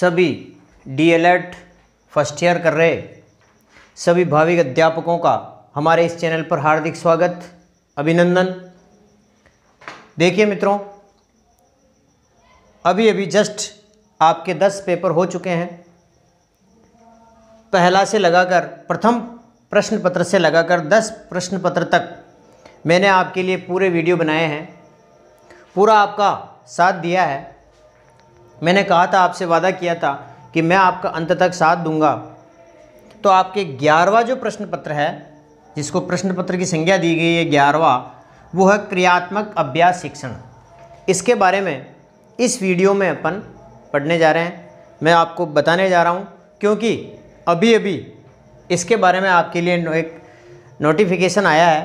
सभी add first year कर रहे सभी भावी अध्यापकों का हमारे इस चैनल पर हार्दिक स्वागत अभिनंदन देखिए मित्रों अभी अभी जस्ट आपके दस पेपर हो चुके हैं पहला से लगाकर प्रथम प्रश्न पत्र से लगाकर दस प्रश्न पत्र तक मैंने आपके लिए पूरे वीडियो बनाए हैं पूरा आपका साथ दिया है मैंने कहा था आपसे वादा किया था कि मैं आपका अंत तक साथ दूंगा तो आपके ग्यारहवा जो प्रश्न पत्र है जिसको प्रश्न पत्र की संज्ञा दी गई है ग्यारहवा वो है क्रियात्मक अभ्यास शिक्षण इसके बारे में इस वीडियो में अपन पढ़ने जा रहे हैं मैं आपको बताने जा रहा हूँ क्योंकि अभी अभी इसके बारे में आपके लिए एक नोटिफिकेशन आया है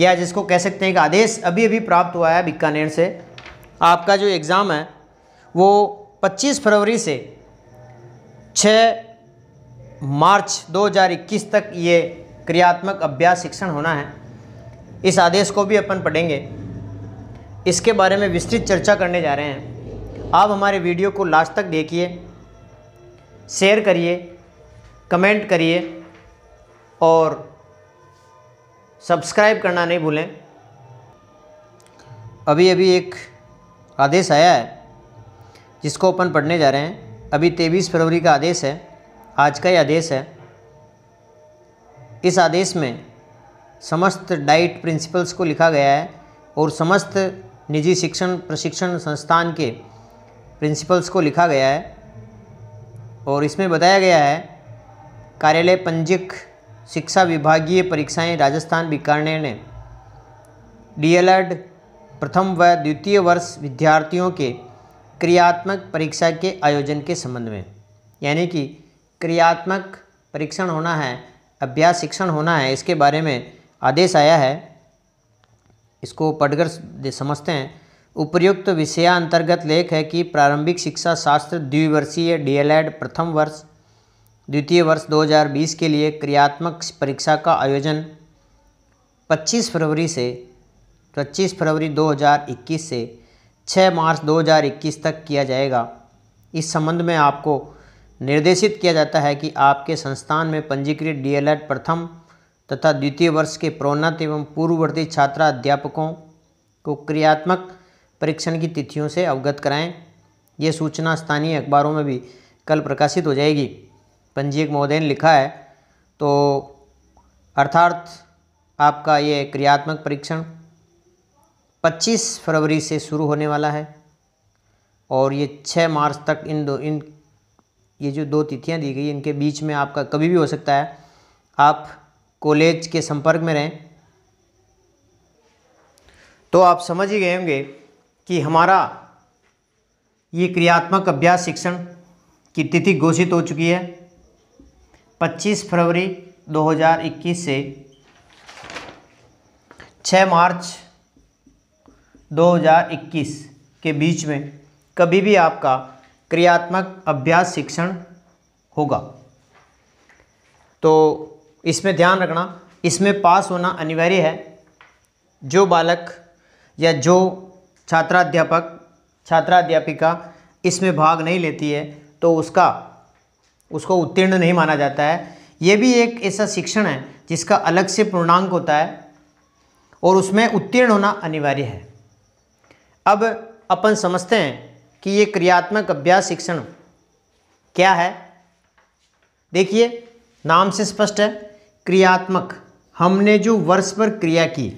या जिसको कह सकते हैं कि आदेश अभी अभी प्राप्त हुआ है बीकानेर से आपका जो एग्ज़ाम है वो 25 फरवरी से 6 मार्च 2021 तक ये क्रियात्मक अभ्यास शिक्षण होना है इस आदेश को भी अपन पढ़ेंगे इसके बारे में विस्तृत चर्चा करने जा रहे हैं आप हमारे वीडियो को लास्ट तक देखिए शेयर करिए कमेंट करिए और सब्सक्राइब करना नहीं भूलें अभी अभी एक आदेश आया है जिसको अपन पढ़ने जा रहे हैं अभी तेईस फरवरी का आदेश है आज का ही आदेश है इस आदेश में समस्त डाइट प्रिंसिपल्स को लिखा गया है और समस्त निजी शिक्षण प्रशिक्षण संस्थान के प्रिंसिपल्स को लिखा गया है और इसमें बताया गया है कार्यालय पंजीक शिक्षा विभागीय परीक्षाएं राजस्थान बीकानेर ने डीएलएड प्रथम व द्वितीय वर्ष विद्यार्थियों के क्रियात्मक परीक्षा के आयोजन के संबंध में यानी कि क्रियात्मक परीक्षण होना है अभ्यास शिक्षण होना है इसके बारे में आदेश आया है इसको पढ़कर समझते हैं उपर्युक्त तो अंतर्गत लेख है कि प्रारंभिक शिक्षा शास्त्र द्विवर्षीय डीएलएड प्रथम वर्ष द्वितीय वर्ष 2020 के लिए क्रियात्मक परीक्षा का आयोजन 25 फरवरी से 25 फरवरी 2021 से छः मार्च 2021 तक किया जाएगा इस संबंध में आपको निर्देशित किया जाता है कि आपके संस्थान में पंजीकृत डीएलएड प्रथम तथा द्वितीय वर्ष के प्रोन्नत एवं पूर्ववर्ती छात्रा अध्यापकों को क्रियात्मक परीक्षण की तिथियों से अवगत कराएं ये सूचना स्थानीय अखबारों में भी कल प्रकाशित हो जाएगी पंजीयक महोदय ने लिखा है तो अर्थात आपका ये क्रियात्मक परीक्षण 25 फरवरी से शुरू होने वाला है और ये 6 मार्च तक इन दो इन ये जो दो तिथियां दी गई इनके बीच में आपका कभी भी हो सकता है आप कॉलेज के संपर्क में रहें तो आप समझ ही गए होंगे कि हमारा ये क्रियात्मक अभ्यास शिक्षण की तिथि घोषित हो चुकी है 25 फरवरी 2021 से 6 मार्च 2021 के बीच में कभी भी आपका क्रियात्मक अभ्यास शिक्षण होगा तो इसमें ध्यान रखना इसमें पास होना अनिवार्य है जो बालक या जो छात्राध्यापक छात्राध्यापिका इसमें भाग नहीं लेती है तो उसका उसको उत्तीर्ण नहीं माना जाता है ये भी एक ऐसा शिक्षण है जिसका अलग से पूर्णांक होता है और उसमें उत्तीर्ण होना अनिवार्य है अब अपन समझते हैं कि ये क्रियात्मक अभ्यास शिक्षण क्या है देखिए नाम से स्पष्ट है क्रियात्मक हमने जो वर्ष पर क्रिया की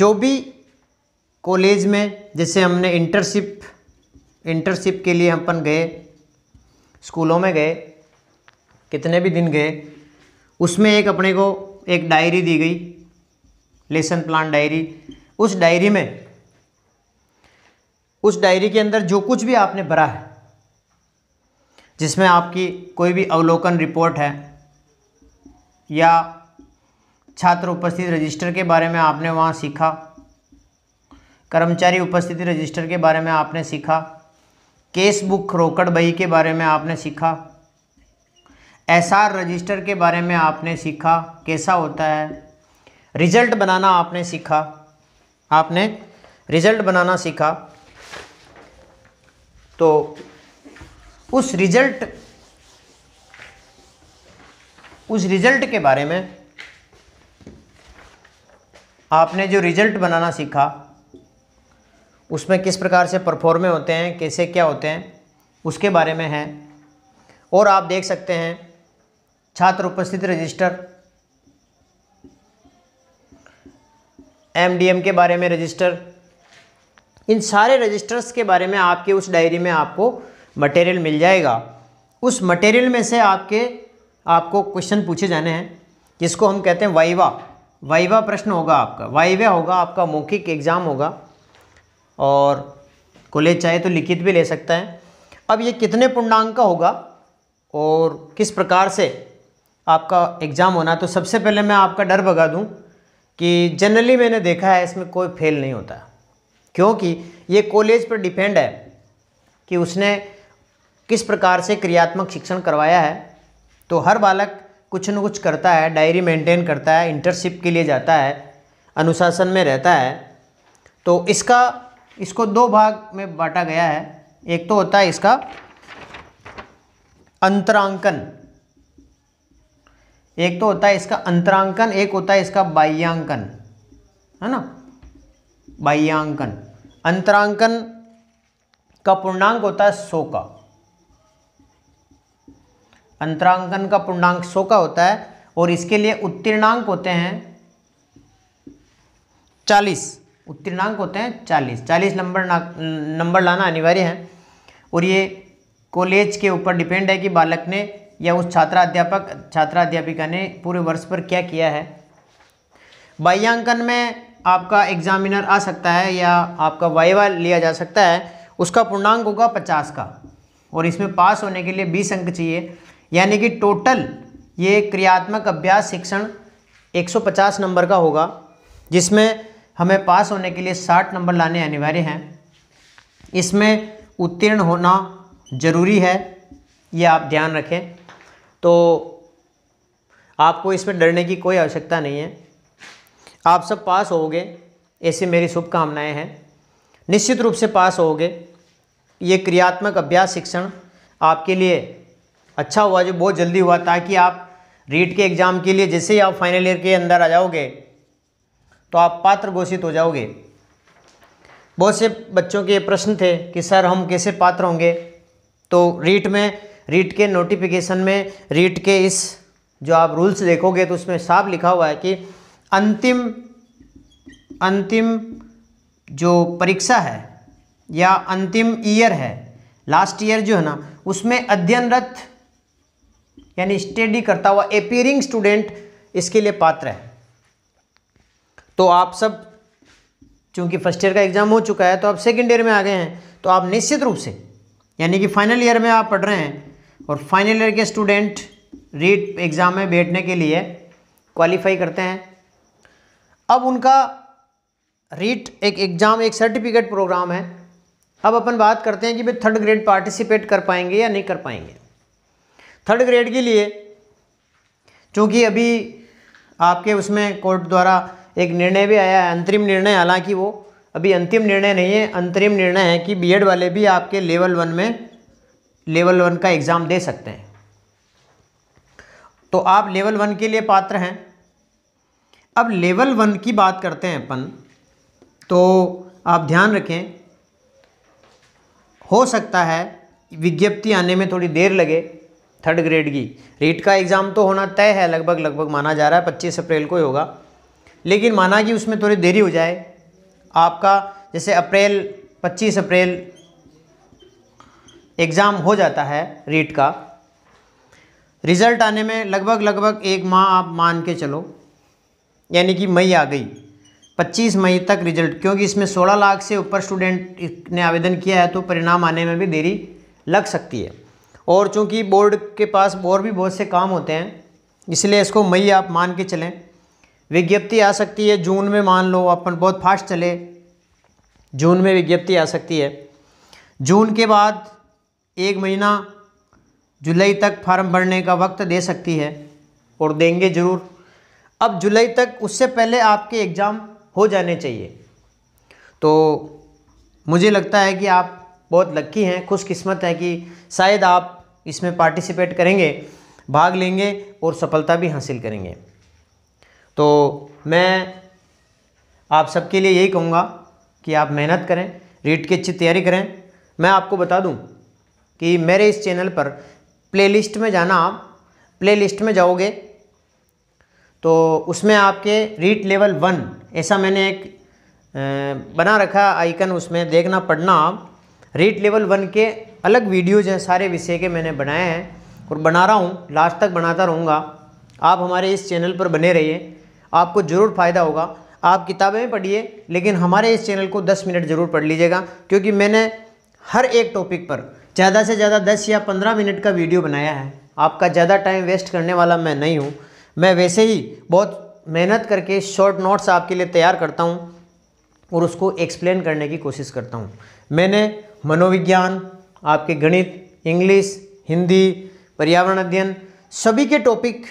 जो भी कॉलेज में जैसे हमने इंटर्नशिप इंटर्नशिप के लिए अपन गए स्कूलों में गए कितने भी दिन गए उसमें एक अपने को एक डायरी दी गई लेसन प्लान डायरी उस डायरी में उस डायरी के अंदर जो कुछ भी आपने भरा है जिसमें आपकी कोई भी अवलोकन रिपोर्ट है या छात्र उपस्थित रजिस्टर के बारे में आपने वहाँ सीखा कर्मचारी उपस्थिति रजिस्टर के बारे में आपने सीखा केस बुक रोकड़ बही के बारे में आपने सीखा एसआर रजिस्टर के बारे में आपने सीखा कैसा होता है रिजल्ट बनाना आपने सीखा आपने रिजल्ट बनाना सीखा तो उस रिजल्ट उस रिजल्ट के बारे में आपने जो रिजल्ट बनाना सीखा उसमें किस प्रकार से परफॉर्मे होते हैं कैसे क्या होते हैं उसके बारे में है और आप देख सकते हैं छात्र उपस्थित रजिस्टर एमडीएम के बारे में रजिस्टर इन सारे रजिस्टर्स के बारे में आपके उस डायरी में आपको मटेरियल मिल जाएगा उस मटेरियल में से आपके आपको क्वेश्चन पूछे जाने हैं जिसको हम कहते हैं वाइवा वाइवा प्रश्न होगा आपका वाइवा होगा आपका मौखिक एग्ज़ाम होगा और कॉलेज चाहे तो लिखित भी ले सकता है अब ये कितने पूर्णांक का होगा और किस प्रकार से आपका एग्ज़ाम होना तो सबसे पहले मैं आपका डर भगा दूं कि जनरली मैंने देखा है इसमें कोई फेल नहीं होता क्योंकि ये कॉलेज पर डिपेंड है कि उसने किस प्रकार से क्रियात्मक शिक्षण करवाया है तो हर बालक कुछ न कुछ करता है डायरी मेंटेन करता है इंटर्नशिप के लिए जाता है अनुशासन में रहता है तो इसका इसको दो भाग में बांटा गया है एक तो होता है इसका अंतरांकन एक तो होता है इसका अंतरांकन एक होता है इसका बाह्यांकन है ना बाह्यांकन अंतरांकन का पूर्णांक होता है सो का अंतरांकन का पूर्णांक सो का होता है और इसके लिए उत्तीर्णांक होते हैं चालीस उत्तीर्णांक होते हैं चालीस चालीस नंबर नंबर लाना अनिवार्य है और ये कॉलेज के ऊपर डिपेंड है कि बालक ने या उस छात्रा अध्यापक छात्रा अध्यापिका ने पूरे वर्ष पर क्या किया है बाह्यांकन में आपका एग्ज़ामिनर आ सकता है या आपका वाइवा लिया जा सकता है उसका पूर्णांक होगा पचास का और इसमें पास होने के लिए बीस अंक चाहिए यानी कि टोटल ये क्रियात्मक अभ्यास शिक्षण 150 नंबर का होगा जिसमें हमें पास होने के लिए 60 नंबर लाने अनिवार्य हैं इसमें उत्तीर्ण होना ज़रूरी है ये आप ध्यान रखें तो आपको इसमें डरने की कोई आवश्यकता नहीं है आप सब पास होोगे ऐसी मेरी शुभकामनाएँ हैं निश्चित रूप से पास होोगे ये क्रियात्मक अभ्यास शिक्षण आपके लिए अच्छा हुआ जो बहुत जल्दी हुआ ताकि आप रीट के एग्ज़ाम के लिए जैसे ही आप फाइनल ईयर के अंदर आ जाओगे तो आप पात्र घोषित हो जाओगे बहुत से बच्चों के प्रश्न थे कि सर हम कैसे पात्र होंगे तो रीट में रीट के नोटिफिकेशन में रीट के इस जो आप रूल्स देखोगे तो उसमें साफ लिखा हुआ है कि अंतिम अंतिम जो परीक्षा है या अंतिम ईयर है लास्ट ईयर जो है ना उसमें अध्ययनरत यानी स्टडी करता हुआ अपियरिंग स्टूडेंट इसके लिए पात्र है तो आप सब चूंकि फर्स्ट ईयर का एग्ज़ाम हो चुका है तो आप सेकेंड ईयर में आ गए हैं तो आप निश्चित रूप से यानी कि फाइनल ईयर में आप पढ़ रहे हैं और फाइनल ईयर के स्टूडेंट रीट एग्ज़ाम में बैठने के लिए क्वालिफाई करते हैं अब उनका रीट एक एग्ज़ाम एक सर्टिफिकेट प्रोग्राम है अब अपन बात करते हैं कि भाई थर्ड ग्रेड पार्टिसिपेट कर पाएंगे या नहीं कर पाएंगे थर्ड ग्रेड के लिए चूँकि अभी आपके उसमें कोर्ट द्वारा एक निर्णय भी आया है अंतरिम निर्णय हालांकि वो अभी अंतिम निर्णय नहीं है अंतरिम निर्णय है कि बीएड वाले भी आपके लेवल वन में लेवल वन का एग्ज़ाम दे सकते हैं तो आप लेवल वन के लिए पात्र हैं अब लेवल वन की बात करते हैं अपन तो आप ध्यान रखें हो सकता है विज्ञप्ति आने में थोड़ी देर लगे थर्ड ग्रेड की रीट का एग्ज़ाम तो होना तय है लगभग लगभग माना जा रहा है पच्चीस अप्रैल को ही होगा लेकिन माना कि उसमें थोड़ी देरी हो जाए आपका जैसे अप्रैल पच्चीस अप्रैल एग्ज़ाम हो जाता है रीट का रिज़ल्ट आने में लगभग लगभग एक माह आप मान के चलो यानी कि मई आ गई 25 मई तक रिजल्ट क्योंकि इसमें 16 लाख से ऊपर स्टूडेंट ने आवेदन किया है तो परिणाम आने में भी देरी लग सकती है और चूँकि बोर्ड के पास और भी बहुत से काम होते हैं इसलिए इसको मई आप मान के चलें विज्ञप्ति आ सकती है जून में मान लो अपन बहुत फास्ट चले जून में विज्ञप्ति आ सकती है जून के बाद एक महीना जुलाई तक फार्म भरने का वक्त दे सकती है और देंगे ज़रूर अब जुलाई तक उससे पहले आपके एग्ज़ाम हो जाने चाहिए तो मुझे लगता है कि आप बहुत लक्की हैं खुशकिस्मत हैं कि शायद आप इसमें पार्टिसिपेट करेंगे भाग लेंगे और सफलता भी हासिल करेंगे तो मैं आप सबके लिए यही कहूँगा कि आप मेहनत करें रीट की अच्छी तैयारी करें मैं आपको बता दूँ कि मेरे इस चैनल पर प्लेलिस्ट में जाना आप प्लेलिस्ट में जाओगे तो उसमें आपके रीट लेवल वन ऐसा मैंने एक बना रखा आइकन उसमें देखना पढ़ना आप रीट लेवल वन के अलग वीडियोज़ हैं सारे विषय के मैंने बनाए हैं और बना रहा हूँ लास्ट तक बनाता रहूँगा आप हमारे इस चैनल पर बने रहिए आपको ज़रूर फ़ायदा होगा आप किताबें पढ़िए लेकिन हमारे इस चैनल को 10 मिनट ज़रूर पढ़ लीजिएगा क्योंकि मैंने हर एक टॉपिक पर ज़्यादा से ज़्यादा 10 या 15 मिनट का वीडियो बनाया है आपका ज़्यादा टाइम वेस्ट करने वाला मैं नहीं हूँ मैं वैसे ही बहुत मेहनत करके शॉर्ट नोट्स आपके लिए तैयार करता हूँ और उसको एक्सप्लेन करने की कोशिश करता हूँ मैंने मनोविज्ञान आपके गणित इंग्लिश हिंदी पर्यावरण अध्ययन सभी के टॉपिक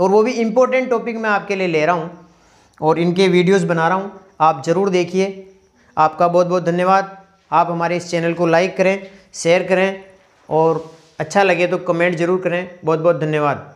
और वो भी इम्पोर्टेंट टॉपिक मैं आपके लिए ले रहा हूँ और इनके वीडियोस बना रहा हूँ आप ज़रूर देखिए आपका बहुत बहुत धन्यवाद आप हमारे इस चैनल को लाइक करें शेयर करें और अच्छा लगे तो कमेंट ज़रूर करें बहुत बहुत धन्यवाद